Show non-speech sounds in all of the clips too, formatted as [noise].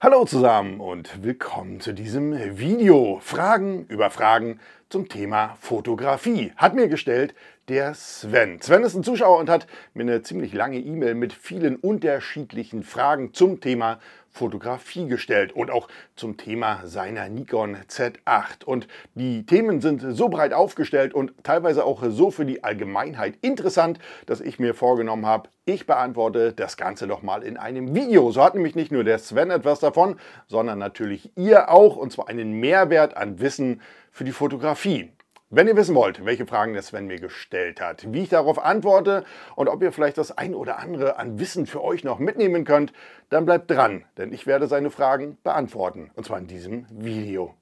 Hallo zusammen und willkommen zu diesem Video. Fragen über Fragen zum Thema Fotografie hat mir gestellt der Sven. Sven ist ein Zuschauer und hat mir eine ziemlich lange E-Mail mit vielen unterschiedlichen Fragen zum Thema Fotografie gestellt und auch zum Thema seiner Nikon Z8. Und die Themen sind so breit aufgestellt und teilweise auch so für die Allgemeinheit interessant, dass ich mir vorgenommen habe, ich beantworte das Ganze doch mal in einem Video. So hat nämlich nicht nur der Sven etwas davon, sondern natürlich ihr auch und zwar einen Mehrwert an Wissen für die Fotografie. Wenn ihr wissen wollt, welche Fragen der Sven mir gestellt hat, wie ich darauf antworte und ob ihr vielleicht das ein oder andere an Wissen für euch noch mitnehmen könnt, dann bleibt dran, denn ich werde seine Fragen beantworten. Und zwar in diesem Video.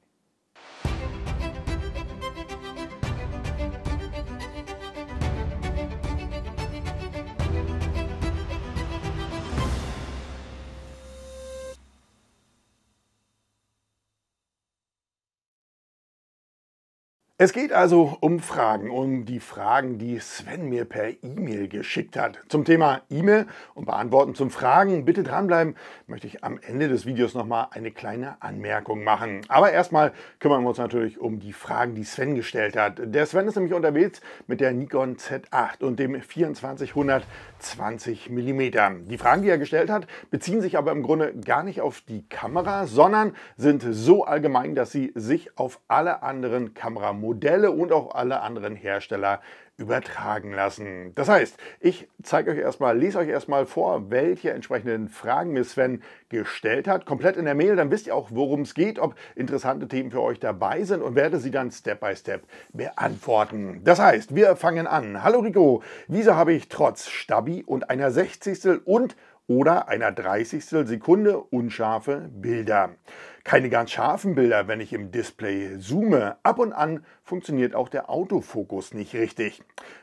Es geht also um Fragen, um die Fragen, die Sven mir per E-Mail geschickt hat. Zum Thema E-Mail und Beantworten zum Fragen, bitte dranbleiben, möchte ich am Ende des Videos nochmal eine kleine Anmerkung machen. Aber erstmal kümmern wir uns natürlich um die Fragen, die Sven gestellt hat. Der Sven ist nämlich unterwegs mit der Nikon Z8 und dem 2420 mm. Die Fragen, die er gestellt hat, beziehen sich aber im Grunde gar nicht auf die Kamera, sondern sind so allgemein, dass sie sich auf alle anderen Kameramodelle Modelle und auch alle anderen Hersteller übertragen lassen. Das heißt, ich zeige euch erstmal, lese euch erstmal vor, welche entsprechenden Fragen mir Sven gestellt hat, komplett in der Mail, dann wisst ihr auch, worum es geht, ob interessante Themen für euch dabei sind und werde sie dann Step by Step beantworten. Das heißt, wir fangen an. Hallo Rico, wieso habe ich trotz Stabi und einer 60. und oder einer 30. Sekunde unscharfe Bilder? Keine ganz scharfen Bilder, wenn ich im Display zoome. Ab und an funktioniert auch der Autofokus nicht richtig.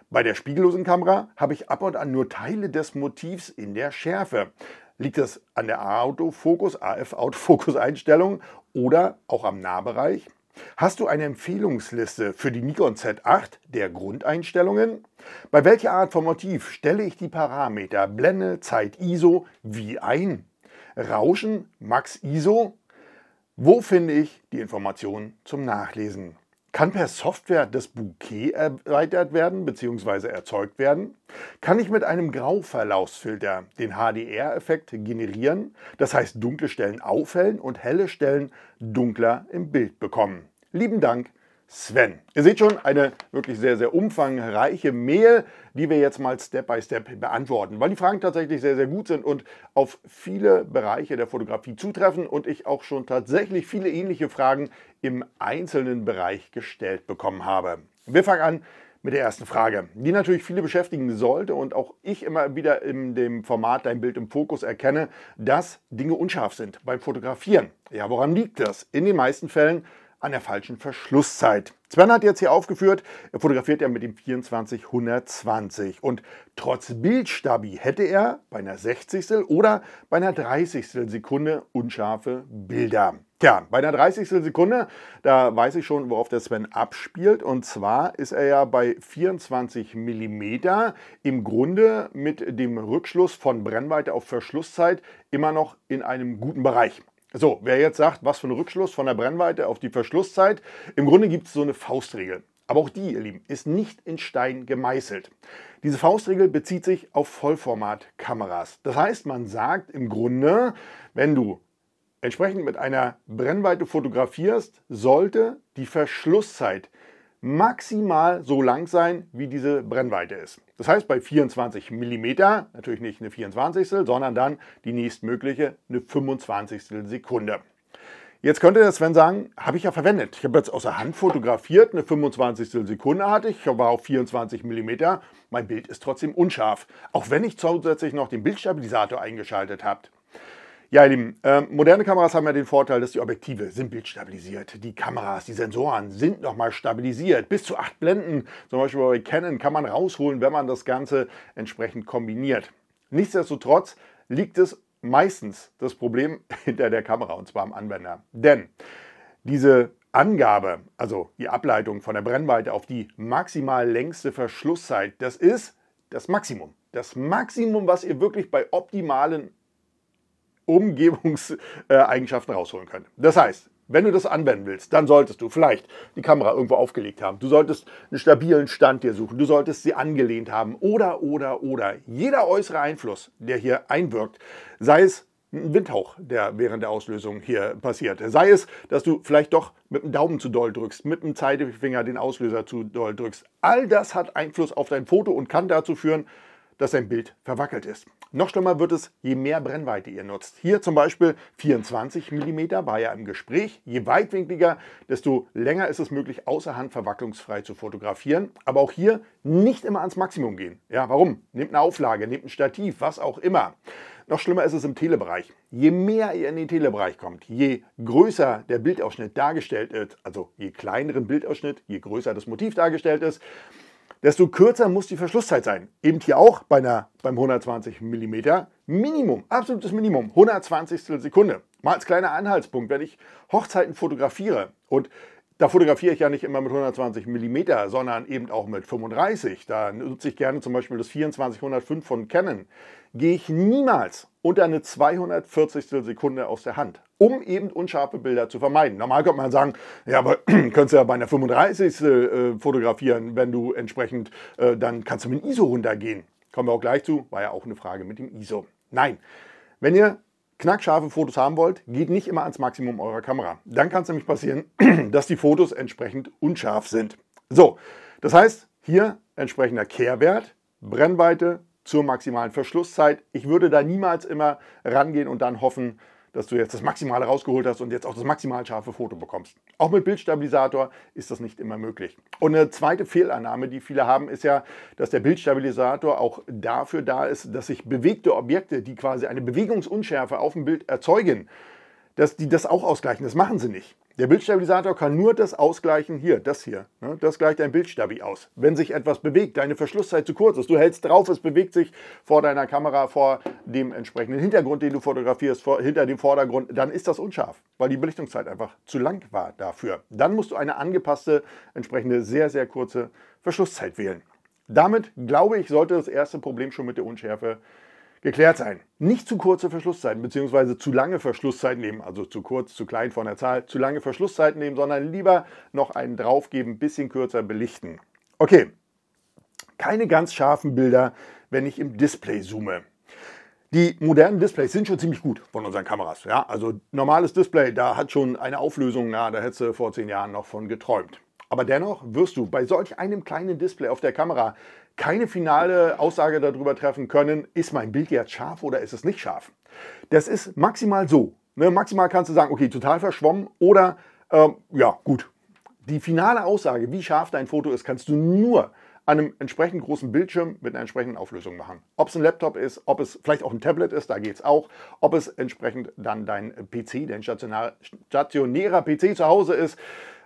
Bei der spiegellosen Kamera habe ich ab und an nur Teile des Motivs in der Schärfe. Liegt das an der Autofokus, AF-Autofokus-Einstellung oder auch am Nahbereich? Hast du eine Empfehlungsliste für die Nikon Z8 der Grundeinstellungen? Bei welcher Art von Motiv stelle ich die Parameter Blende, Zeit, ISO wie ein? Rauschen, Max ISO wo finde ich die Informationen zum Nachlesen? Kann per Software das Bouquet erweitert werden bzw. erzeugt werden? Kann ich mit einem Grauverlaufsfilter den HDR-Effekt generieren, das heißt dunkle Stellen aufhellen und helle Stellen dunkler im Bild bekommen? Lieben Dank Sven. Ihr seht schon, eine wirklich sehr, sehr umfangreiche Mail, die wir jetzt mal Step by Step beantworten, weil die Fragen tatsächlich sehr, sehr gut sind und auf viele Bereiche der Fotografie zutreffen und ich auch schon tatsächlich viele ähnliche Fragen im einzelnen Bereich gestellt bekommen habe. Wir fangen an mit der ersten Frage, die natürlich viele beschäftigen sollte und auch ich immer wieder in dem Format Dein Bild im Fokus erkenne, dass Dinge unscharf sind beim Fotografieren. Ja, woran liegt das? In den meisten Fällen an der falschen Verschlusszeit. Sven hat jetzt hier aufgeführt, er fotografiert ja mit dem 24 und trotz Bildstabi hätte er bei einer 60. oder bei einer 30. Sekunde unscharfe Bilder. Tja, bei einer 30. Sekunde, da weiß ich schon, worauf der Sven abspielt. Und zwar ist er ja bei 24 mm im Grunde mit dem Rückschluss von Brennweite auf Verschlusszeit immer noch in einem guten Bereich. So, wer jetzt sagt, was für ein Rückschluss von der Brennweite auf die Verschlusszeit, im Grunde gibt es so eine Faustregel. Aber auch die, ihr Lieben, ist nicht in Stein gemeißelt. Diese Faustregel bezieht sich auf Vollformatkameras. Das heißt, man sagt im Grunde, wenn du entsprechend mit einer Brennweite fotografierst, sollte die Verschlusszeit maximal so lang sein, wie diese Brennweite ist. Das heißt, bei 24 mm natürlich nicht eine 24, sondern dann die nächstmögliche eine 25 Sekunde. Jetzt könnte der Sven sagen, habe ich ja verwendet. Ich habe jetzt aus der Hand fotografiert, eine 25. Sekunde hatte ich, war auf 24 mm. Mein Bild ist trotzdem unscharf, auch wenn ich zusätzlich noch den Bildstabilisator eingeschaltet habe. Ja, ihr Lieben, äh, moderne Kameras haben ja den Vorteil, dass die Objektive sind bildstabilisiert. Die Kameras, die Sensoren sind nochmal stabilisiert. Bis zu acht Blenden, zum Beispiel bei Canon, kann man rausholen, wenn man das Ganze entsprechend kombiniert. Nichtsdestotrotz liegt es meistens das Problem [laughs] hinter der Kamera und zwar am Anwender. Denn diese Angabe, also die Ableitung von der Brennweite auf die maximal längste Verschlusszeit, das ist das Maximum. Das Maximum, was ihr wirklich bei optimalen Umgebungseigenschaften rausholen können. Das heißt, wenn du das anwenden willst, dann solltest du vielleicht die Kamera irgendwo aufgelegt haben. Du solltest einen stabilen Stand dir suchen. Du solltest sie angelehnt haben. Oder, oder, oder. Jeder äußere Einfluss, der hier einwirkt, sei es ein Windhauch, der während der Auslösung hier passiert. Sei es, dass du vielleicht doch mit dem Daumen zu doll drückst, mit dem Zeigefinger den Auslöser zu doll drückst. All das hat Einfluss auf dein Foto und kann dazu führen, dass sein Bild verwackelt ist. Noch schlimmer wird es, je mehr Brennweite ihr nutzt. Hier zum Beispiel 24 mm war ja im Gespräch. Je weitwinkliger, desto länger ist es möglich, außerhand verwacklungsfrei zu fotografieren. Aber auch hier nicht immer ans Maximum gehen. Ja, warum? Nehmt eine Auflage, nehmt ein Stativ, was auch immer. Noch schlimmer ist es im Telebereich. Je mehr ihr in den Telebereich kommt, je größer der Bildausschnitt dargestellt ist, also je kleineren Bildausschnitt, je größer das Motiv dargestellt ist, desto kürzer muss die Verschlusszeit sein. Eben hier auch bei einer, beim 120 mm Minimum, absolutes Minimum, 120 Sekunde. Mal als kleiner Anhaltspunkt, wenn ich Hochzeiten fotografiere und da fotografiere ich ja nicht immer mit 120 mm, sondern eben auch mit 35. Da nutze ich gerne zum Beispiel das 2405 von Canon. Gehe ich niemals unter eine 240. Sekunde aus der Hand, um eben unscharfe Bilder zu vermeiden. Normal könnte man sagen, ja, aber [clears throat] könntest du ja bei einer 35. Äh, fotografieren, wenn du entsprechend, äh, dann kannst du mit dem ISO runtergehen. Kommen wir auch gleich zu, war ja auch eine Frage mit dem ISO. Nein, wenn ihr knackscharfe Fotos haben wollt, geht nicht immer ans Maximum eurer Kamera. Dann kann es nämlich passieren, [clears throat] dass die Fotos entsprechend unscharf sind. So, das heißt, hier entsprechender Kehrwert, Brennweite zur maximalen Verschlusszeit. Ich würde da niemals immer rangehen und dann hoffen, dass du jetzt das Maximale rausgeholt hast und jetzt auch das maximal scharfe Foto bekommst. Auch mit Bildstabilisator ist das nicht immer möglich. Und eine zweite Fehlannahme, die viele haben, ist ja, dass der Bildstabilisator auch dafür da ist, dass sich bewegte Objekte, die quasi eine Bewegungsunschärfe auf dem Bild erzeugen, dass die das auch ausgleichen. Das machen sie nicht. Der Bildstabilisator kann nur das ausgleichen, hier, das hier. Ne? Das gleicht dein Bildstabi aus. Wenn sich etwas bewegt, deine Verschlusszeit zu kurz ist, du hältst drauf, es bewegt sich vor deiner Kamera, vor dem entsprechenden Hintergrund, den du fotografierst, vor, hinter dem Vordergrund, dann ist das unscharf, weil die Belichtungszeit einfach zu lang war dafür. Dann musst du eine angepasste, entsprechende, sehr, sehr kurze Verschlusszeit wählen. Damit, glaube ich, sollte das erste Problem schon mit der Unschärfe geklärt sein. Nicht zu kurze Verschlusszeiten bzw. zu lange Verschlusszeiten nehmen, also zu kurz, zu klein von der Zahl, zu lange Verschlusszeiten nehmen, sondern lieber noch einen draufgeben, bisschen kürzer belichten. Okay, keine ganz scharfen Bilder, wenn ich im Display zoome. Die modernen Displays sind schon ziemlich gut von unseren Kameras. Ja, also normales Display, da hat schon eine Auflösung, na, da hättest du vor zehn Jahren noch von geträumt. Aber dennoch wirst du bei solch einem kleinen Display auf der Kamera keine finale Aussage darüber treffen können, ist mein Bild jetzt scharf oder ist es nicht scharf. Das ist maximal so. Ne? Maximal kannst du sagen, okay, total verschwommen oder ähm, ja, gut. Die finale Aussage, wie scharf dein Foto ist, kannst du nur an einem entsprechend großen Bildschirm mit einer entsprechenden Auflösung machen. Ob es ein Laptop ist, ob es vielleicht auch ein Tablet ist, da geht es auch. Ob es entsprechend dann dein PC, dein stationärer PC zu Hause ist.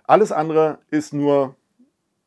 Alles andere ist nur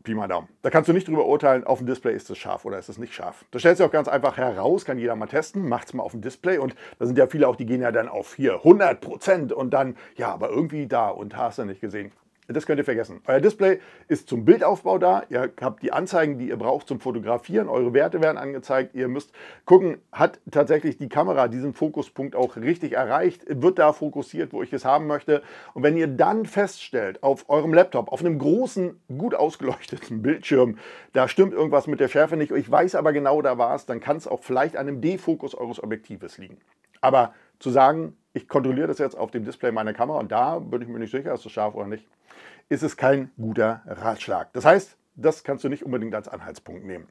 Pi mal Daumen. Da kannst du nicht drüber urteilen, auf dem Display ist es scharf oder ist es nicht scharf. Das stellst du auch ganz einfach heraus, kann jeder mal testen, macht es mal auf dem Display und da sind ja viele auch, die gehen ja dann auf hier 100% und dann, ja, aber irgendwie da und hast du nicht gesehen das könnt ihr vergessen. Euer Display ist zum Bildaufbau da. Ihr habt die Anzeigen, die ihr braucht zum Fotografieren. Eure Werte werden angezeigt. Ihr müsst gucken, hat tatsächlich die Kamera diesen Fokuspunkt auch richtig erreicht? Wird da fokussiert, wo ich es haben möchte? Und wenn ihr dann feststellt, auf eurem Laptop, auf einem großen, gut ausgeleuchteten [laughs] Bildschirm, da stimmt irgendwas mit der Schärfe nicht, ich weiß aber genau, da war es, dann kann es auch vielleicht an dem Defokus eures Objektives liegen. Aber zu sagen, ich kontrolliere das jetzt auf dem Display meiner Kamera und da bin ich mir nicht sicher, ist es scharf oder nicht, ist es kein guter Ratschlag. Das heißt, das kannst du nicht unbedingt als Anhaltspunkt nehmen.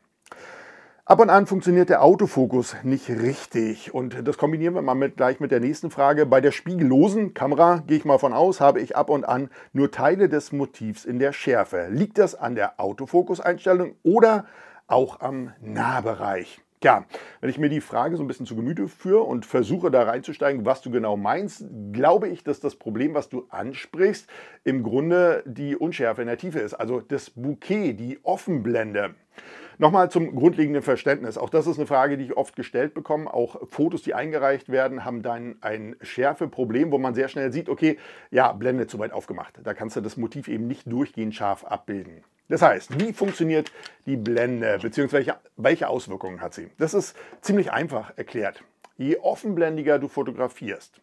Ab und an funktioniert der Autofokus nicht richtig und das kombinieren wir mal mit, gleich mit der nächsten Frage. Bei der spiegellosen Kamera, gehe ich mal von aus, habe ich ab und an nur Teile des Motivs in der Schärfe. Liegt das an der Autofokuseinstellung oder auch am Nahbereich? Tja, wenn ich mir die Frage so ein bisschen zu Gemüte führe und versuche da reinzusteigen, was du genau meinst, glaube ich, dass das Problem, was du ansprichst, im Grunde die Unschärfe in der Tiefe ist. Also das Bouquet, die Offenblende. Nochmal zum grundlegenden Verständnis. Auch das ist eine Frage, die ich oft gestellt bekomme. Auch Fotos, die eingereicht werden, haben dann ein Schärfeproblem, wo man sehr schnell sieht, okay, ja, Blende zu weit aufgemacht. Da kannst du das Motiv eben nicht durchgehend scharf abbilden. Das heißt, wie funktioniert die Blende, bzw. welche Auswirkungen hat sie? Das ist ziemlich einfach erklärt. Je offenblendiger du fotografierst,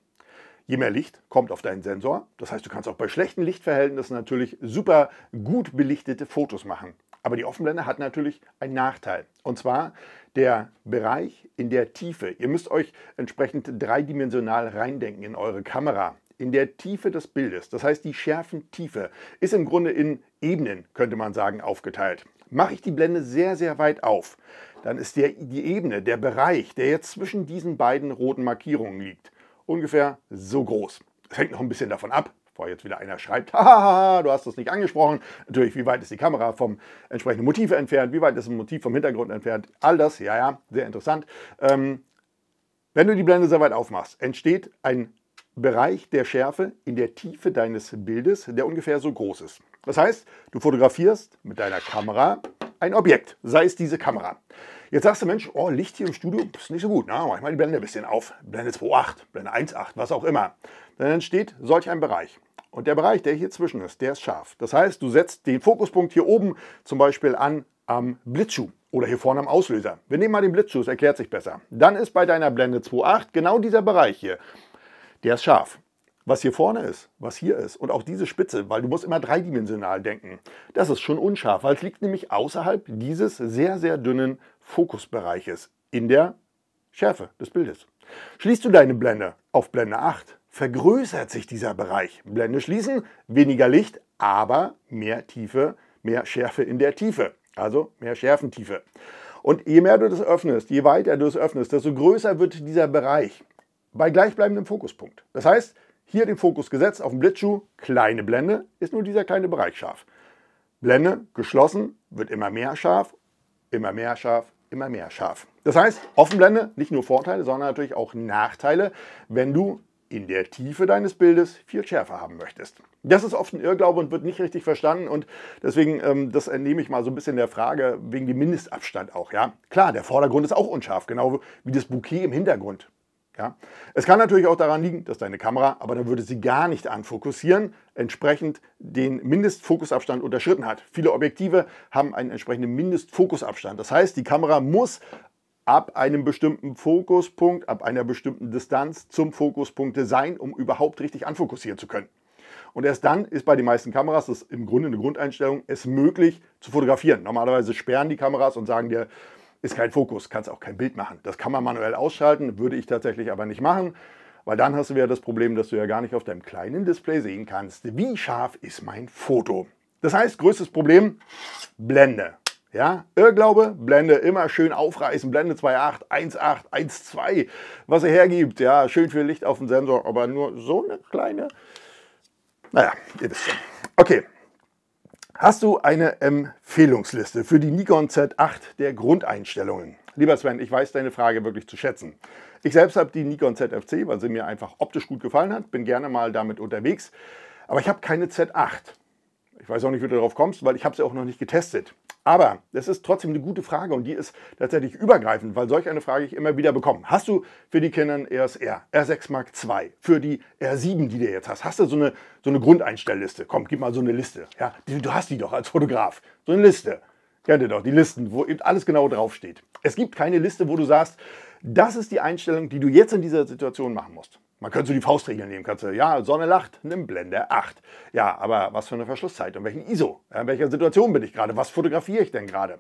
je mehr Licht kommt auf deinen Sensor. Das heißt, du kannst auch bei schlechten Lichtverhältnissen natürlich super gut belichtete Fotos machen. Aber die Offenblende hat natürlich einen Nachteil. Und zwar der Bereich in der Tiefe. Ihr müsst euch entsprechend dreidimensional reindenken in eure Kamera in der Tiefe des Bildes, das heißt die Schärfentiefe, ist im Grunde in Ebenen, könnte man sagen, aufgeteilt. Mache ich die Blende sehr, sehr weit auf, dann ist der, die Ebene, der Bereich, der jetzt zwischen diesen beiden roten Markierungen liegt, ungefähr so groß. Es hängt noch ein bisschen davon ab, bevor jetzt wieder einer schreibt, haha, [laughs] du hast das nicht angesprochen. Natürlich, wie weit ist die Kamera vom entsprechenden Motiv entfernt, wie weit ist ein Motiv vom Hintergrund entfernt, all das, ja, ja, sehr interessant. Ähm, wenn du die Blende sehr weit aufmachst, entsteht ein Bereich der Schärfe in der Tiefe deines Bildes, der ungefähr so groß ist. Das heißt, du fotografierst mit deiner Kamera ein Objekt, sei es diese Kamera. Jetzt sagst du, Mensch, oh, Licht hier im Studio ist nicht so gut. Na, mach ich mal die Blende ein bisschen auf. Blende 2.8, Blende 1.8, was auch immer. Dann entsteht solch ein Bereich. Und der Bereich, der hier zwischen ist, der ist scharf. Das heißt, du setzt den Fokuspunkt hier oben zum Beispiel an am Blitzschuh oder hier vorne am Auslöser. Wir nehmen mal den Blitzschuh, es erklärt sich besser. Dann ist bei deiner Blende 2.8 genau dieser Bereich hier der ist scharf. Was hier vorne ist, was hier ist und auch diese Spitze, weil du musst immer dreidimensional denken, das ist schon unscharf, weil es liegt nämlich außerhalb dieses sehr, sehr dünnen Fokusbereiches in der Schärfe des Bildes. Schließt du deine Blende auf Blende 8, vergrößert sich dieser Bereich. Blende schließen, weniger Licht, aber mehr Tiefe, mehr Schärfe in der Tiefe, also mehr Schärfentiefe. Und je mehr du das öffnest, je weiter du es öffnest, desto größer wird dieser Bereich bei gleichbleibendem Fokuspunkt. Das heißt, hier den Fokus gesetzt auf den Blitzschuh, kleine Blende, ist nur dieser kleine Bereich scharf. Blende geschlossen, wird immer mehr scharf, immer mehr scharf, immer mehr scharf. Das heißt, Offenblende, nicht nur Vorteile, sondern natürlich auch Nachteile, wenn du in der Tiefe deines Bildes viel schärfer haben möchtest. Das ist oft ein Irrglaube und wird nicht richtig verstanden und deswegen, ähm, das entnehme ich mal so ein bisschen der Frage wegen dem Mindestabstand auch, ja. Klar, der Vordergrund ist auch unscharf, genau wie das Bouquet im Hintergrund. Ja? Es kann natürlich auch daran liegen, dass deine Kamera, aber dann würde sie gar nicht anfokussieren, entsprechend den Mindestfokusabstand unterschritten hat. Viele Objektive haben einen entsprechenden Mindestfokusabstand. Das heißt, die Kamera muss ab einem bestimmten Fokuspunkt, ab einer bestimmten Distanz zum Fokuspunkt sein, um überhaupt richtig anfokussieren zu können. Und erst dann ist bei den meisten Kameras, das ist im Grunde eine Grundeinstellung, es möglich zu fotografieren. Normalerweise sperren die Kameras und sagen dir, ist kein Fokus, kannst auch kein Bild machen. Das kann man manuell ausschalten, würde ich tatsächlich aber nicht machen, weil dann hast du ja das Problem, dass du ja gar nicht auf deinem kleinen Display sehen kannst, wie scharf ist mein Foto. Das heißt, größtes Problem, Blende. Ja, Irrglaube, Blende immer schön aufreißen, Blende 2.8, 1.8, 1.2, was er hergibt. Ja, schön viel Licht auf dem Sensor, aber nur so eine kleine. Naja, ihr wisst schon. Okay, hast du eine Empfehlungsliste für die Nikon Z8 der Grundeinstellungen. Lieber Sven, ich weiß deine Frage wirklich zu schätzen. Ich selbst habe die Nikon ZFC, weil sie mir einfach optisch gut gefallen hat, bin gerne mal damit unterwegs, aber ich habe keine Z8. Ich weiß auch nicht, wie du darauf kommst, weil ich habe sie auch noch nicht getestet. Aber das ist trotzdem eine gute Frage und die ist tatsächlich übergreifend, weil solch eine Frage ich immer wieder bekomme. Hast du für die Kinder ein RSR, R6 Mark II, für die R7, die du jetzt hast, hast du so eine, so eine Grundeinstellliste? Komm, gib mal so eine Liste. Ja, du hast die doch als Fotograf. So eine Liste. Kennt ihr doch, die Listen, wo eben alles genau draufsteht. Es gibt keine Liste, wo du sagst, das ist die Einstellung, die du jetzt in dieser Situation machen musst. Man könnte so die Faustregeln nehmen, kannst du, ja, Sonne lacht, nimm Blende 8. Ja, aber was für eine Verschlusszeit und welchen ISO? In welcher Situation bin ich gerade? Was fotografiere ich denn gerade?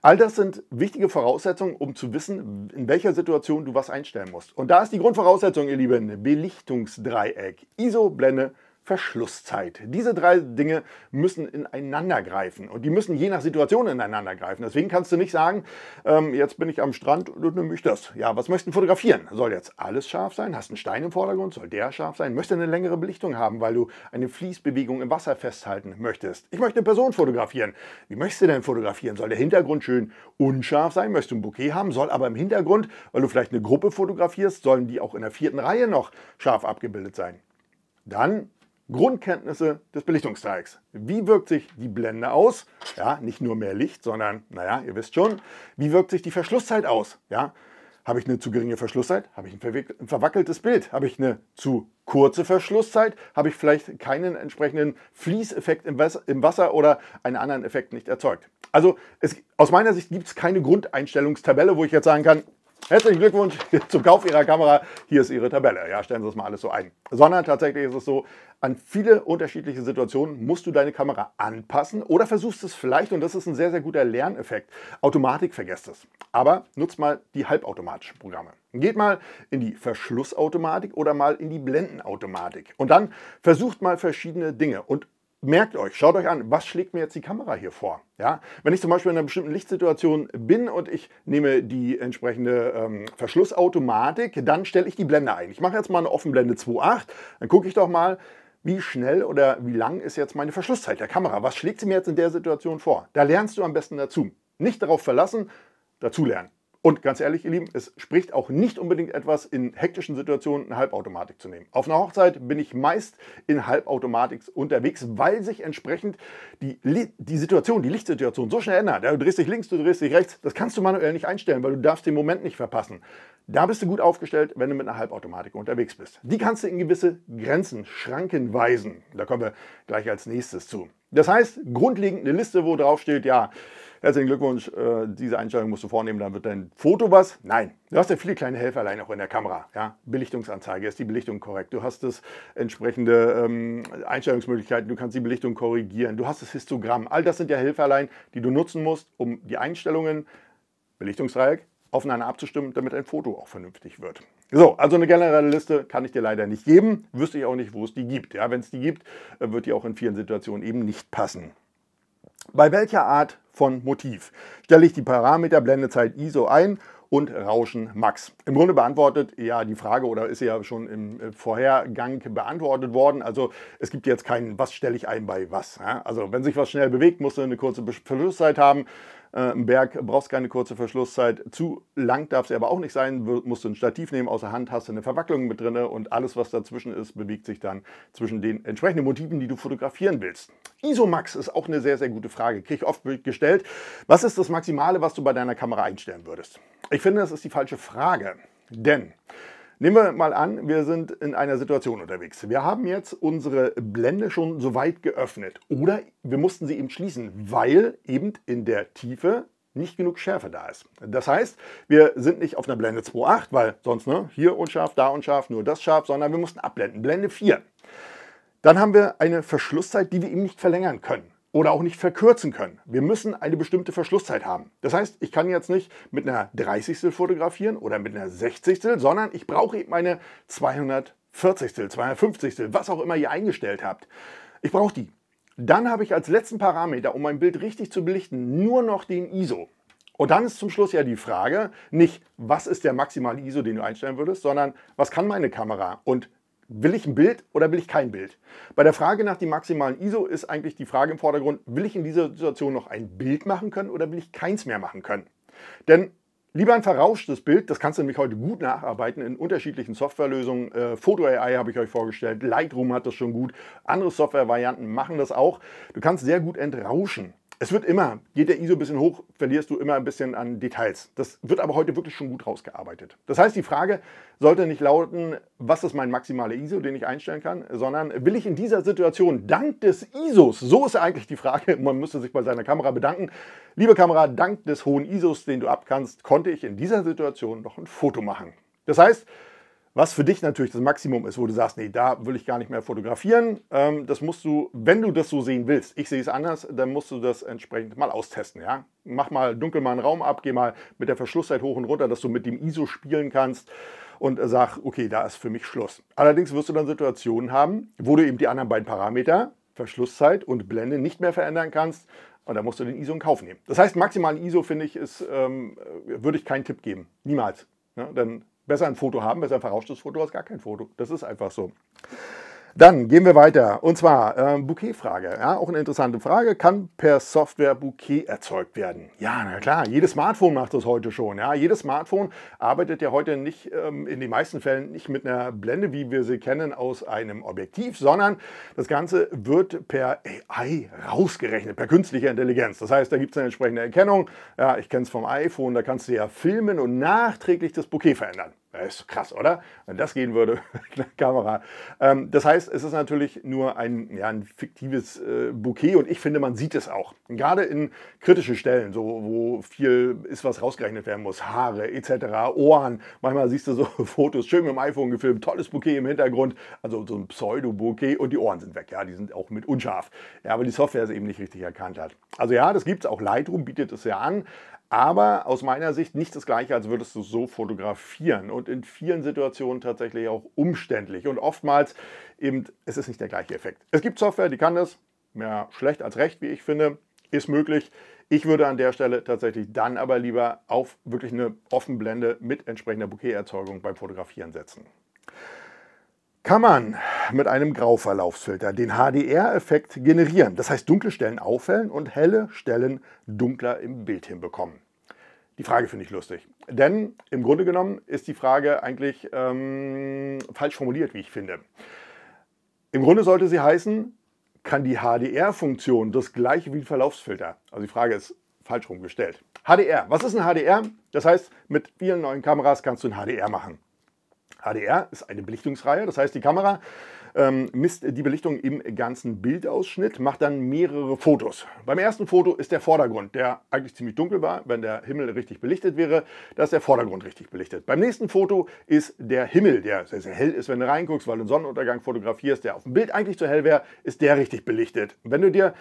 All das sind wichtige Voraussetzungen, um zu wissen, in welcher Situation du was einstellen musst. Und da ist die Grundvoraussetzung, ihr Lieben, Belichtungsdreieck, ISO, Blende, Verschlusszeit. Diese drei Dinge müssen ineinander greifen und die müssen je nach Situation ineinander greifen. Deswegen kannst du nicht sagen, ähm, jetzt bin ich am Strand und nehme ich das. Ja, was möchtest du fotografieren? Soll jetzt alles scharf sein? Hast du einen Stein im Vordergrund? Soll der scharf sein? Möchtest du eine längere Belichtung haben, weil du eine Fließbewegung im Wasser festhalten möchtest? Ich möchte eine Person fotografieren. Wie möchtest du denn fotografieren? Soll der Hintergrund schön unscharf sein? Möchtest du ein Bouquet haben? Soll aber im Hintergrund, weil du vielleicht eine Gruppe fotografierst, sollen die auch in der vierten Reihe noch scharf abgebildet sein? Dann Grundkenntnisse des Belichtungsteigs. Wie wirkt sich die Blende aus? Ja, nicht nur mehr Licht, sondern, naja, ihr wisst schon, wie wirkt sich die Verschlusszeit aus? Ja, habe ich eine zu geringe Verschlusszeit? Habe ich ein verwackeltes Bild? Habe ich eine zu kurze Verschlusszeit? Habe ich vielleicht keinen entsprechenden Fließeffekt im Wasser oder einen anderen Effekt nicht erzeugt? Also es, aus meiner Sicht gibt es keine Grundeinstellungstabelle, wo ich jetzt sagen kann, Herzlichen Glückwunsch [laughs] zum Kauf Ihrer Kamera. Hier ist Ihre Tabelle. Ja, stellen Sie das mal alles so ein. Sondern tatsächlich ist es so, an viele unterschiedliche Situationen musst du deine Kamera anpassen oder versuchst es vielleicht, und das ist ein sehr, sehr guter Lerneffekt. Automatik vergesst es. Aber nutzt mal die halbautomatischen Programme. Geht mal in die Verschlussautomatik oder mal in die Blendenautomatik. Und dann versucht mal verschiedene Dinge. Und merkt euch, schaut euch an, was schlägt mir jetzt die Kamera hier vor? Ja? Wenn ich zum Beispiel in einer bestimmten Lichtsituation bin und ich nehme die entsprechende ähm, Verschlussautomatik, dann stelle ich die Blende ein. Ich mache jetzt mal eine Offenblende 2.8, dann gucke ich doch mal, wie schnell oder wie lang ist jetzt meine Verschlusszeit der Kamera? Was schlägt sie mir jetzt in der Situation vor? Da lernst du am besten dazu. Nicht darauf verlassen, dazulernen. Und ganz ehrlich, ihr Lieben, es spricht auch nicht unbedingt etwas, in hektischen Situationen eine Halbautomatik zu nehmen. Auf einer Hochzeit bin ich meist in Halbautomatik unterwegs, weil sich entsprechend die, die Situation, die Lichtsituation so schnell ändert. du drehst dich links, du drehst dich rechts. Das kannst du manuell nicht einstellen, weil du darfst den Moment nicht verpassen. Da bist du gut aufgestellt, wenn du mit einer Halbautomatik unterwegs bist. Die kannst du in gewisse Grenzen, Schranken weisen. Da kommen wir gleich als nächstes zu. Das heißt, grundlegend eine Liste, wo drauf steht, ja, Herzlichen Glückwunsch, äh, diese Einstellung musst du vornehmen, dann wird dein Foto was. Nein, du hast ja viele kleine Helferlein auch in der Kamera. Ja? Belichtungsanzeige, ist die Belichtung korrekt? Du hast das entsprechende ähm, Einstellungsmöglichkeiten, du kannst die Belichtung korrigieren, du hast das Histogramm. All das sind ja Helferlein, die du nutzen musst, um die Einstellungen, Belichtungsdreieck, aufeinander abzustimmen, damit ein Foto auch vernünftig wird. So, also eine generelle Liste kann ich dir leider nicht geben. Wüsste ich auch nicht, wo es die gibt. Ja, wenn es die gibt, äh, wird die auch in vielen Situationen eben nicht passen. Bei welcher Art von Motiv. Stelle ich die Parameter Blendezeit ISO ein und Rauschen Max. Im Grunde beantwortet ja die Frage oder ist ja schon im äh, Vorhergang beantwortet worden. Also es gibt jetzt keinen, was stelle ich ein bei was. Also wenn sich was schnell bewegt, musst du eine kurze Verlustzeit haben im äh, Berg brauchst keine kurze Verschlusszeit. Zu lang darf sie aber auch nicht sein. Musst du ein Stativ nehmen, außer Hand hast du eine Verwacklung mit drin und alles, was dazwischen ist, bewegt sich dann zwischen den entsprechenden Motiven, die du fotografieren willst. ISOMAX ist auch eine sehr, sehr gute Frage. Krieg ich oft gestellt. Was ist das Maximale, was du bei deiner Kamera einstellen würdest? Ich finde, das ist die falsche Frage. Denn Nehmen wir mal an, wir sind in einer Situation unterwegs. Wir haben jetzt unsere Blende schon so weit geöffnet oder wir mussten sie eben schließen, weil eben in der Tiefe nicht genug Schärfe da ist. Das heißt, wir sind nicht auf einer Blende 2.8, weil sonst ne, hier unscharf, da unscharf, nur das scharf, sondern wir mussten abblenden. Blende 4. Dann haben wir eine Verschlusszeit, die wir eben nicht verlängern können oder auch nicht verkürzen können. Wir müssen eine bestimmte Verschlusszeit haben. Das heißt, ich kann jetzt nicht mit einer 30. fotografieren oder mit einer 60. sondern ich brauche eben meine 240., 250., was auch immer ihr eingestellt habt. Ich brauche die. Dann habe ich als letzten Parameter, um mein Bild richtig zu belichten, nur noch den ISO. Und dann ist zum Schluss ja die Frage, nicht was ist der maximale ISO, den du einstellen würdest, sondern was kann meine Kamera und will ich ein Bild oder will ich kein Bild? Bei der Frage nach dem maximalen ISO ist eigentlich die Frage im Vordergrund, will ich in dieser Situation noch ein Bild machen können oder will ich keins mehr machen können? Denn Lieber ein verrauschtes Bild, das kannst du nämlich heute gut nacharbeiten in unterschiedlichen Softwarelösungen. Äh, Photo AI habe ich euch vorgestellt, Lightroom hat das schon gut, andere Softwarevarianten machen das auch. Du kannst sehr gut entrauschen es wird immer, geht der ISO ein bisschen hoch, verlierst du immer ein bisschen an Details. Das wird aber heute wirklich schon gut rausgearbeitet. Das heißt, die Frage sollte nicht lauten, was ist mein maximaler ISO, den ich einstellen kann, sondern will ich in dieser Situation dank des ISOs, so ist eigentlich die Frage, [laughs] man müsste sich bei seiner Kamera bedanken, liebe Kamera, dank des hohen ISOs, den du abkannst, konnte ich in dieser Situation noch ein Foto machen. Das heißt, was für dich natürlich das Maximum ist, wo du sagst, nee, da will ich gar nicht mehr fotografieren. Ähm, das musst du, wenn du das so sehen willst, ich sehe es anders, dann musst du das entsprechend mal austesten. Ja? Mach mal, dunkel mal einen Raum ab, geh mal mit der Verschlusszeit hoch und runter, dass du mit dem ISO spielen kannst und sag, okay, da ist für mich Schluss. Allerdings wirst du dann Situationen haben, wo du eben die anderen beiden Parameter, Verschlusszeit und Blende, nicht mehr verändern kannst. Und da musst du den ISO in Kauf nehmen. Das heißt, maximalen ISO, finde ich, ist, ähm, würde ich keinen Tipp geben. Niemals. Ja, ne? dann Besser ein Foto haben, besser ein verrauschtes Foto als gar kein Foto. Das ist einfach so. Dann gehen wir weiter. Und zwar äh, Bouquet-Frage. Ja, auch eine interessante Frage. Kann per Software Bouquet erzeugt werden? Ja, na klar. Jedes Smartphone macht das heute schon. Ja, jedes Smartphone arbeitet ja heute nicht ähm, in den meisten Fällen nicht mit einer Blende, wie wir sie kennen, aus einem Objektiv, sondern das Ganze wird per AI rausgerechnet, per künstlicher Intelligenz. Das heißt, da gibt es eine entsprechende Erkennung. Ja, ich kenne es vom iPhone. Da kannst du ja filmen und nachträglich das Bouquet verändern. Das ist krass, oder? Wenn das gehen würde [laughs] mit einer Kamera. Ähm, das heißt, es ist natürlich nur ein, ja, ein fiktives äh, Bouquet und ich finde, man sieht es auch. Gerade in kritischen Stellen, so wo viel ist, was rausgerechnet werden muss, Haare etc., Ohren. Manchmal siehst du so [laughs] Fotos, schön mit dem iPhone gefilmt, tolles Bouquet im Hintergrund, also so ein Pseudo-Bouquet und die Ohren sind weg. Ja, die sind auch mit unscharf. Ja, weil die Software es eben nicht richtig erkannt hat. Also ja, das gibt es auch. Lightroom bietet es ja an, aber aus meiner Sicht nicht das gleiche, als würdest du so fotografieren und in vielen Situationen tatsächlich auch umständlich und oftmals eben, es ist nicht der gleiche Effekt. Es gibt Software, die kann das, mehr schlecht als recht, wie ich finde, ist möglich. Ich würde an der Stelle tatsächlich dann aber lieber auf wirklich eine Offenblende mit entsprechender Bouqueterzeugung beim Fotografieren setzen. Kann man mit einem Grauverlaufsfilter den HDR-Effekt generieren. Das heißt, dunkle Stellen aufhellen und helle Stellen dunkler im Bild hinbekommen. Die Frage finde ich lustig. Denn im Grunde genommen ist die Frage eigentlich ähm, falsch formuliert, wie ich finde. Im Grunde sollte sie heißen, kann die HDR-Funktion das gleiche wie ein Verlaufsfilter? Also die Frage ist falsch rumgestellt. HDR. Was ist ein HDR? Das heißt, mit vielen neuen Kameras kannst du ein HDR machen. HDR ist eine Belichtungsreihe, das heißt, die Kamera ähm, misst die Belichtung im ganzen Bildausschnitt, macht dann mehrere Fotos. Beim ersten Foto ist der Vordergrund, der eigentlich ziemlich dunkel war, wenn der Himmel richtig belichtet wäre, da ist der Vordergrund richtig belichtet. Beim nächsten Foto ist der Himmel, der sehr, sehr hell ist, wenn du reinguckst, weil du einen Sonnenuntergang fotografierst, der auf dem Bild eigentlich zu hell wäre, ist der richtig belichtet. wenn du dir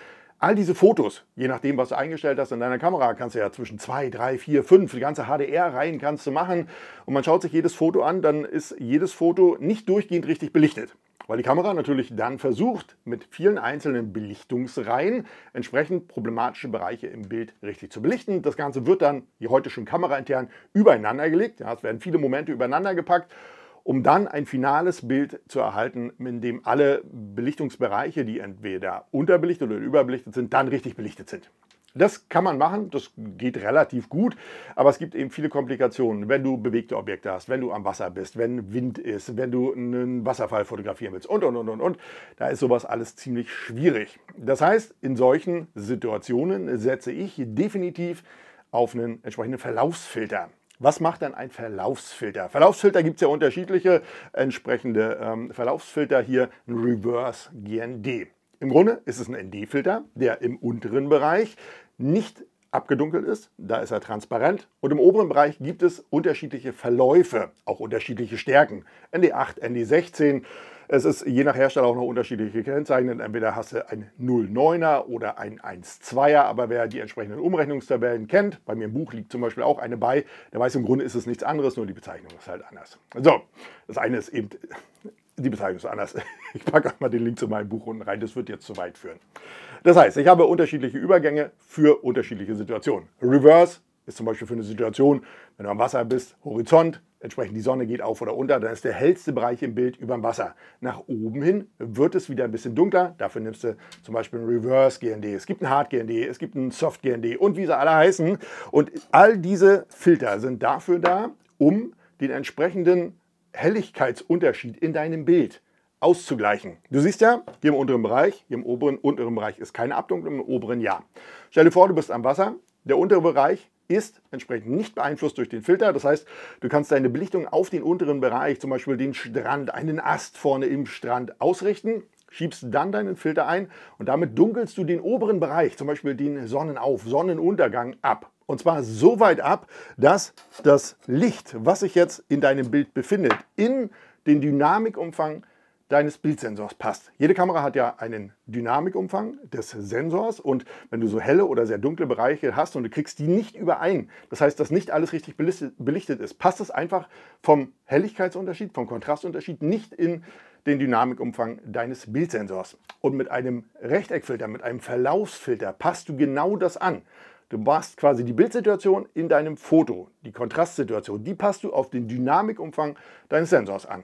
All diese Fotos, je nachdem, was du eingestellt hast in deiner Kamera, kannst du ja zwischen zwei, drei, vier, fünf, die ganze HDR-Reihen kannst du machen. Und man schaut sich jedes Foto an, dann ist jedes Foto nicht durchgehend richtig belichtet weil die Kamera natürlich dann versucht, mit vielen einzelnen Belichtungsreihen entsprechend problematische Bereiche im Bild richtig zu belichten. Das Ganze wird dann, wie heute schon kameraintern, übereinander gelegt. Ja, es werden viele Momente übereinander gepackt um dann ein finales Bild zu erhalten, in dem alle Belichtungsbereiche, die entweder unterbelichtet oder überbelichtet sind, dann richtig belichtet sind. Das kann man machen, das geht relativ gut, aber es gibt eben viele Komplikationen. Wenn du bewegte Objekte hast, wenn du am Wasser bist, wenn Wind ist, wenn du einen Wasserfall fotografieren willst und, und, und, und, und, da ist sowas alles ziemlich schwierig. Das heißt, in solchen Situationen setze ich definitiv auf einen entsprechenden Verlaufsfilter. Was macht dann ein Verlaufsfilter? Verlaufsfilter gibt es ja unterschiedliche entsprechende ähm, Verlaufsfilter hier, ein Reverse GND. Im Grunde ist es ein ND-Filter, der im unteren Bereich nicht abgedunkelt ist, da ist er transparent und im oberen Bereich gibt es unterschiedliche Verläufe, auch unterschiedliche Stärken. ND8, ND16, es ist je nach Hersteller auch noch unterschiedliche Kennzeichnungen. Entweder hast du ein 09er oder ein 12er, aber wer die entsprechenden Umrechnungstabellen kennt, bei mir im Buch liegt zum Beispiel auch eine bei, der weiß im Grunde ist es nichts anderes, nur die Bezeichnung ist halt anders. So, das eine ist eben die Bezeichnung ist anders. [laughs] Ich packe auch mal den Link zu meinem Buch unten rein. Das wird jetzt zu weit führen. Das heißt, ich habe unterschiedliche Übergänge für unterschiedliche Situationen. Reverse ist zum Beispiel für eine Situation, wenn du am Wasser bist, Horizont, entsprechend die Sonne geht auf oder unter, dann ist der hellste Bereich im Bild über dem Wasser. Nach oben hin wird es wieder ein bisschen dunkler, dafür nimmst du zum Beispiel ein Reverse GND, es gibt ein Hard GND, es gibt ein Soft GND und wie sie alle heißen. Und all diese Filter sind dafür da, um den entsprechenden Helligkeitsunterschied in deinem Bild auszugleichen. Du siehst ja, hier im unteren Bereich, hier im oberen, unteren Bereich ist keine Abdunklung, im oberen ja. Stell dir vor, du bist am Wasser, der untere Bereich ist entsprechend nicht beeinflusst durch den Filter. Das heißt, du kannst deine Belichtung auf den unteren Bereich, zum Beispiel den Strand, einen Ast vorne im Strand ausrichten, schiebst dann deinen Filter ein und damit dunkelst du den oberen Bereich, zum Beispiel den Sonnenauf, Sonnenuntergang ab. Und zwar so weit ab, dass das Licht, was sich jetzt in deinem Bild befindet, in den Dynamikumfang deines Bildsensors passt. Jede Kamera hat ja einen Dynamikumfang des Sensors und wenn du so helle oder sehr dunkle Bereiche hast und du kriegst die nicht überein, das heißt, dass nicht alles richtig belichtet ist, passt das einfach vom Helligkeitsunterschied, vom Kontrastunterschied nicht in den Dynamikumfang deines Bildsensors. Und mit einem Rechteckfilter, mit einem Verlaufsfilter passt du genau das an. Du machst quasi die Bildsituation in deinem Foto, die Kontrastsituation, die passt du auf den Dynamikumfang deines Sensors an.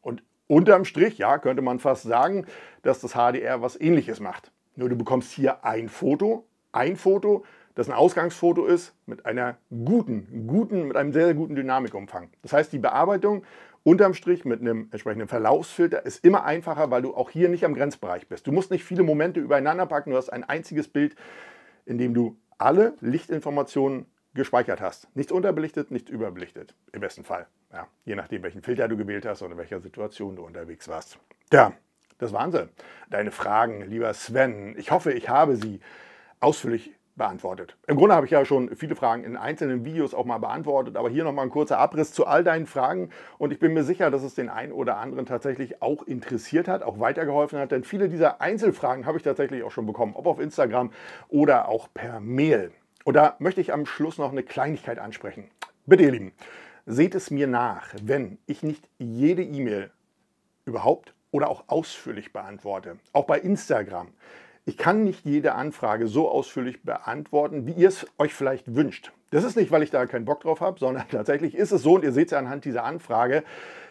Und unterm Strich, ja, könnte man fast sagen, dass das HDR was ähnliches macht. Nur du bekommst hier ein Foto, ein Foto, das ein Ausgangsfoto ist mit einer guten, guten, mit einem sehr, sehr guten Dynamikumfang. Das heißt, die Bearbeitung unterm Strich mit einem entsprechenden Verlaufsfilter ist immer einfacher, weil du auch hier nicht am Grenzbereich bist. Du musst nicht viele Momente übereinander packen, du hast ein einziges Bild, in dem du alle Lichtinformationen gespeichert hast. Nichts unterbelichtet, nichts überbelichtet. Im besten Fall. Ja, je nachdem, welchen Filter du gewählt hast und in welcher Situation du unterwegs warst. Ja, das waren sie. Deine Fragen, lieber Sven. Ich hoffe, ich habe sie ausführlich beantwortet. Im Grunde habe ich ja schon viele Fragen in einzelnen Videos auch mal beantwortet, aber hier nochmal ein kurzer Abriss zu all deinen Fragen und ich bin mir sicher, dass es den einen oder anderen tatsächlich auch interessiert hat, auch weitergeholfen hat, denn viele dieser Einzelfragen habe ich tatsächlich auch schon bekommen, ob auf Instagram oder auch per Mail. Und da möchte ich am Schluss noch eine Kleinigkeit ansprechen. Bitte ihr Lieben, seht es mir nach, wenn ich nicht jede E-Mail überhaupt oder auch ausführlich beantworte, auch bei Instagram. Ich kann nicht jede Anfrage so ausführlich beantworten, wie ihr es euch vielleicht wünscht. Das ist nicht, weil ich da keinen Bock drauf habe, sondern [laughs] tatsächlich ist es so, und ihr seht es ja anhand dieser Anfrage,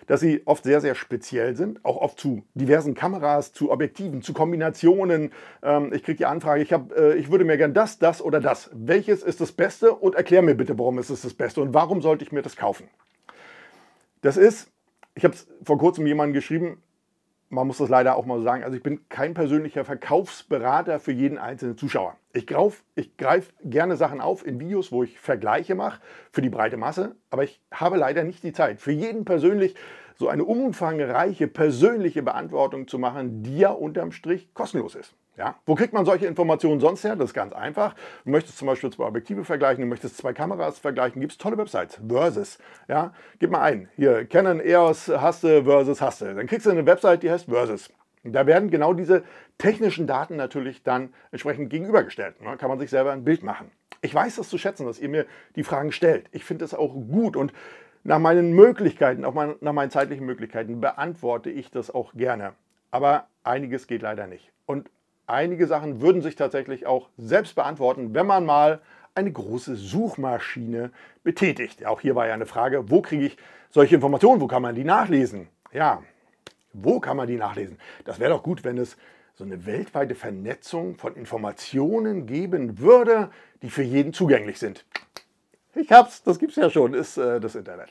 dass sie oft sehr, sehr speziell sind, auch oft zu diversen Kameras, zu Objektiven, zu Kombinationen. Ähm, ich kriege die Anfrage, ich, hab, äh, ich würde mir gern das, das oder das. Welches ist das Beste? Und erklär mir bitte, warum ist es das Beste und warum sollte ich mir das kaufen? Das ist, ich habe es vor kurzem jemandem geschrieben, man muss das leider auch mal so sagen, also ich bin kein persönlicher Verkaufsberater für jeden einzelnen Zuschauer. Ich greife ich greif gerne Sachen auf in Videos, wo ich Vergleiche mache für die breite Masse, aber ich habe leider nicht die Zeit, für jeden persönlich so eine umfangreiche persönliche Beantwortung zu machen, die ja unterm Strich kostenlos ist. Ja? Wo kriegt man solche Informationen sonst her? Das ist ganz einfach. Du möchtest zum Beispiel zwei Objektive vergleichen, du möchtest zwei Kameras vergleichen, gibt es tolle Websites. Versus. Ja? Gib mal ein. Hier, Canon EOS hast du versus hast du. Dann kriegst du eine Website, die heißt Versus. Da werden genau diese technischen Daten natürlich dann entsprechend gegenübergestellt. Da ne? kann man sich selber ein Bild machen. Ich weiß das zu schätzen, dass ihr mir die Fragen stellt. Ich finde das auch gut und nach meinen Möglichkeiten, auch nach meinen zeitlichen Möglichkeiten beantworte ich das auch gerne. Aber einiges geht leider nicht. Und einige Sachen würden sich tatsächlich auch selbst beantworten, wenn man mal eine große Suchmaschine betätigt. Auch hier war ja eine Frage, wo kriege ich solche Informationen, wo kann man die nachlesen? Ja, wo kann man die nachlesen? Das wäre doch gut, wenn es so eine weltweite Vernetzung von Informationen geben würde, die für jeden zugänglich sind. Ich hab's, das gibt's ja schon, ist äh, das Internet.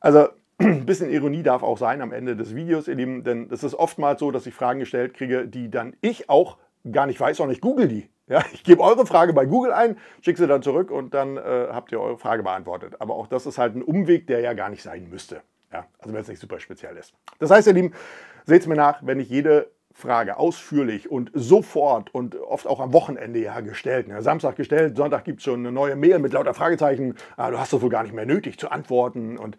Also ein [clears throat] bisschen Ironie darf auch sein am Ende des Videos, ihr Lieben, denn es ist oftmals so, dass ich Fragen gestellt kriege, die dann ich auch gar nicht weiß, auch nicht google die. Ja, [laughs] ich gebe eure Frage bei Google ein, schicke sie dann zurück und dann äh, habt ihr eure Frage beantwortet. Aber auch das ist halt ein Umweg, der ja gar nicht sein müsste. Ja, also wenn es nicht super speziell ist. Das heißt, ihr Lieben, seht es mir nach, wenn ich jede Frage ausführlich und sofort und oft auch am Wochenende ja gestellt. Ne? Samstag gestellt, Sonntag gibt es schon eine neue Mail mit lauter Fragezeichen. Ah, du hast das wohl gar nicht mehr nötig zu antworten. Und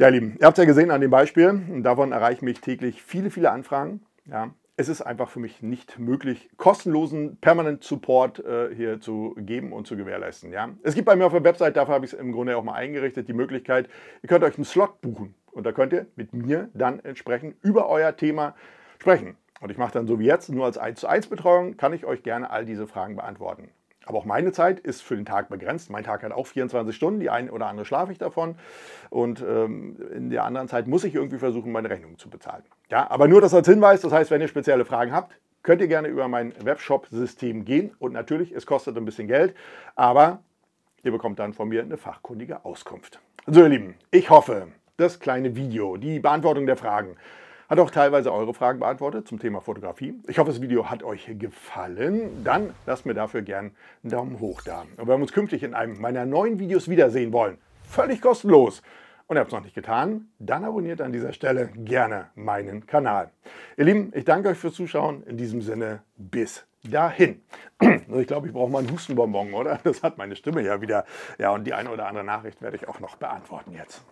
ja, ihr Lieben, ihr habt es ja gesehen an dem Beispiel, und davon erreichen mich täglich viele, viele Anfragen. Ja, es ist einfach für mich nicht möglich, kostenlosen, permanent Support äh, hier zu geben und zu gewährleisten. Ja? Es gibt bei mir auf der Website, dafür habe ich es im Grunde auch mal eingerichtet, die Möglichkeit, ihr könnt euch einen Slot buchen und da könnt ihr mit mir dann entsprechend über euer Thema sprechen. Und ich mache dann so wie jetzt, nur als 1 zu 1 Betreuung, kann ich euch gerne all diese Fragen beantworten. Aber auch meine Zeit ist für den Tag begrenzt. Mein Tag hat auch 24 Stunden, die eine oder andere schlafe ich davon. Und ähm, in der anderen Zeit muss ich irgendwie versuchen, meine Rechnung zu bezahlen. Ja, aber nur das als Hinweis, das heißt, wenn ihr spezielle Fragen habt, könnt ihr gerne über mein Webshop-System gehen. Und natürlich, es kostet ein bisschen Geld, aber ihr bekommt dann von mir eine fachkundige Auskunft. So, ihr Lieben, ich hoffe, das kleine Video, die Beantwortung der Fragen hat auch teilweise eure Fragen beantwortet zum Thema Fotografie. Ich hoffe, das Video hat euch gefallen. Dann lasst mir dafür gern einen Daumen hoch da. Und wenn wir uns künftig in einem meiner neuen Videos wiedersehen wollen, völlig kostenlos, und ihr habt es noch nicht getan, dann abonniert an dieser Stelle gerne meinen Kanal. Ihr Lieben, ich danke euch fürs Zuschauen. In diesem Sinne, bis dahin. [clears throat] Ich glaube, ich brauche mal einen Hustenbonbon, oder? Das hat meine Stimme ja wieder. Ja, und die eine oder andere Nachricht werde ich auch noch beantworten jetzt.